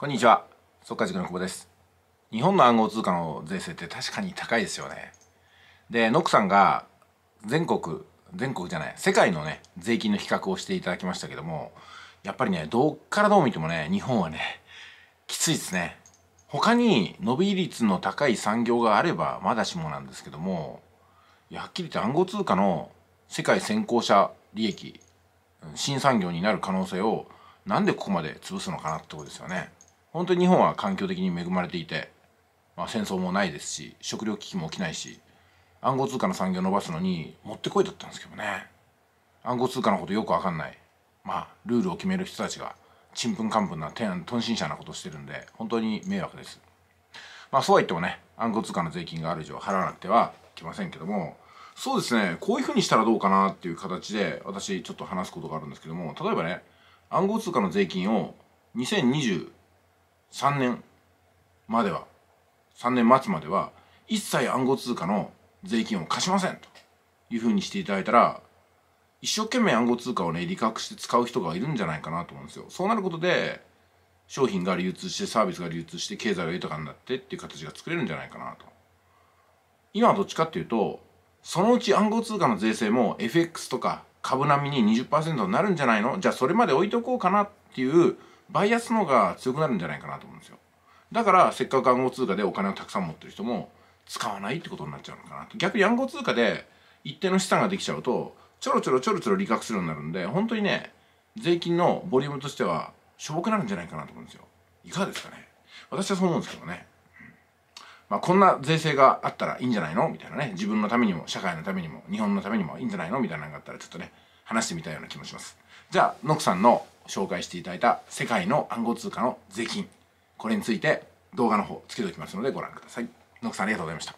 こんにちは速化塾の久保です日本の暗号通貨の税制って確かに高いですよねでノックさんが全国全国じゃない世界のね税金の比較をしていただきましたけどもやっぱりねどっからどう見てもね日本はねきついですね他に伸び率の高い産業があればまだしもなんですけどもはっきり言って暗号通貨の世界先行者利益新産業になる可能性をなんでここまで潰すのかなってことですよね。本当に日本は環境的に恵まれていて、まあ、戦争もないですし食糧危機も起きないし暗号通貨の産業を伸ばすのにもってこいだったんですけどね暗号通貨のことよく分かんないまあルールを決める人たちがちんぷんかんぷんな天頓心者なことしてるんで本当に迷惑ですまあそうは言ってもね暗号通貨の税金がある以上払わなくてはいけませんけどもそうですねこういうふうにしたらどうかなっていう形で私ちょっと話すことがあるんですけども例えばね暗号通貨の税金を3年までは3年末までは一切暗号通貨の税金を貸しませんというふうにしていただいたら一生懸命暗号通貨をね利確して使う人がいるんじゃないかなと思うんですよそうなることで商品が流通してサービスが流通して経済が豊かになってっていう形が作れるんじゃないかなと今はどっちかっていうとそのうち暗号通貨の税制も FX とか株並みに20%になるんじゃないのじゃあそれまで置いとこうかなっていうバイアスのが強くなるんじゃないかなと思うんですよだからせっかく暗号通貨でお金をたくさん持ってる人も使わないってことになっちゃうのかな逆に暗号通貨で一定の資産ができちゃうとちょろちょろちょろちょろ利確するようになるんで本当にね税金のボリュームとしてはしょぼくなるんじゃないかなと思うんですよいかがですかね私はそう思うんですけどね、まあ、こんな税制があったらいいんじゃないのみたいなね自分のためにも社会のためにも日本のためにもいいんじゃないのみたいなのがあったらちょっとね話してみたような気もしますじゃあノクさんの紹介していただいた世界の暗号通貨の税金これについて動画の方つけておきますのでご覧くださいノクさんありがとうございました